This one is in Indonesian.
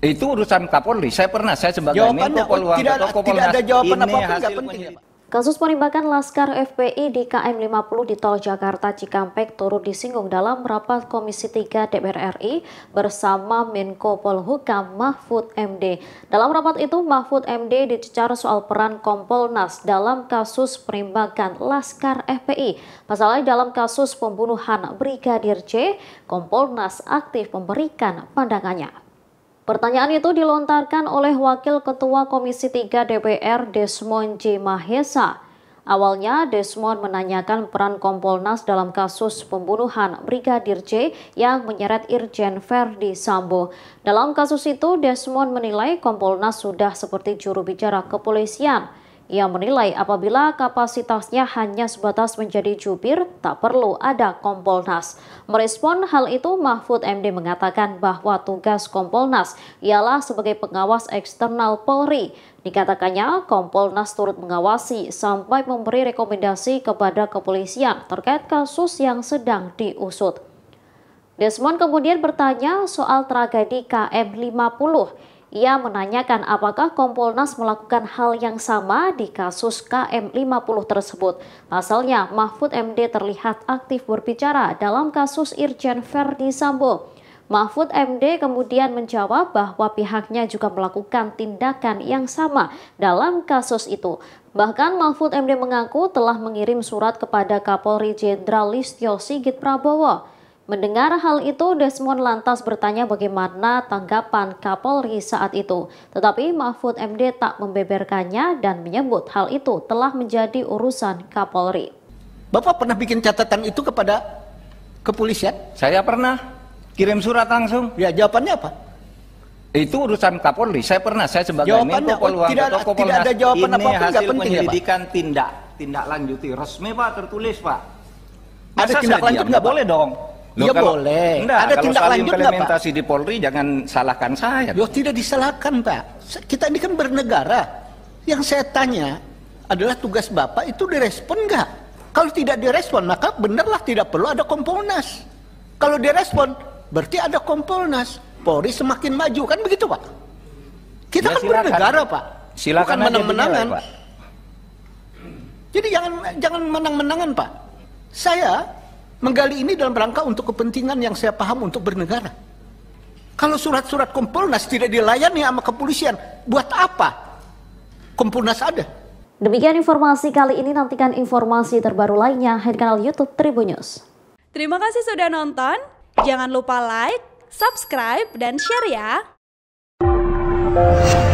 Itu urusan Kapolri. Saya pernah, saya sebagai Menko Polhuakam tidak, Tidak ada jawaban ini apapun, penting. Pak. Kasus penembakan Laskar FPI di KM50 di Tol Jakarta Cikampek turut disinggung dalam rapat Komisi 3 DPR RI bersama Menko Polhukam Mahfud MD. Dalam rapat itu Mahfud MD dicecar soal peran Kompolnas dalam kasus penembakan Laskar FPI. Pasalnya dalam kasus pembunuhan Brigadir J, Kompolnas aktif memberikan pandangannya. Pertanyaan itu dilontarkan oleh Wakil Ketua Komisi 3 DPR Desmond J. Mahesa. Awalnya, Desmond menanyakan peran Kompolnas dalam kasus pembunuhan Brigadir J yang menyeret Irjen Verdi Sambo. Dalam kasus itu, Desmond menilai Kompolnas sudah seperti juru bicara kepolisian. Ia menilai apabila kapasitasnya hanya sebatas menjadi jubir, tak perlu ada Kompolnas. Merespon hal itu, Mahfud MD mengatakan bahwa tugas Kompolnas ialah sebagai pengawas eksternal Polri. Dikatakannya, Kompolnas turut mengawasi sampai memberi rekomendasi kepada kepolisian terkait kasus yang sedang diusut. Desmond kemudian bertanya soal tragedi KM 50 ia menanyakan apakah Kompolnas melakukan hal yang sama di kasus KM50 tersebut. Pasalnya, Mahfud MD terlihat aktif berbicara dalam kasus Irjen Verdi Sambo. Mahfud MD kemudian menjawab bahwa pihaknya juga melakukan tindakan yang sama dalam kasus itu. Bahkan Mahfud MD mengaku telah mengirim surat kepada Kapolri Jenderal Listio Sigit Prabowo. Mendengar hal itu, Desmond lantas bertanya bagaimana tanggapan Kapolri saat itu. Tetapi Mahfud MD tak membeberkannya dan menyebut hal itu telah menjadi urusan Kapolri. Bapak pernah bikin catatan itu kepada kepolisian? Saya pernah. Kirim surat langsung. Ya jawabannya apa? Itu urusan Kapolri. Saya pernah. Saya sebagai jawabannya, Menko Polhuakam tidak, Tidak ada jawaban apa pun tidak penting, ya, Pak. tindak tindak lanjuti resmi Pak tertulis Pak. Masa ada tindak lanjut nggak boleh dong? Loh, ya kalau, boleh. Enggak, ada tindak lanjut nggak enggak, Pak? di Polri jangan salahkan saya. Ya tidak disalahkan, Pak. Kita ini kan bernegara. Yang saya tanya adalah tugas Bapak itu direspon enggak? Kalau tidak direspon, maka benarlah tidak perlu ada Kompolnas. Kalau direspon, berarti ada Kompolnas. Polri semakin maju, kan begitu, Pak? Kita ya, kan silakan. bernegara, Pak. Silakan menang-menangan. Jadi jangan jangan menang-menangan, Pak. Saya Menggali ini dalam rangka untuk kepentingan yang saya paham untuk bernegara. Kalau surat-surat Kompolnas tidak dilayani sama kepolisian, buat apa Kompolnas ada? Demikian informasi kali ini, nantikan informasi terbaru lainnya di kanal Youtube Tribun News. Terima kasih sudah nonton, jangan lupa like, subscribe, dan share ya!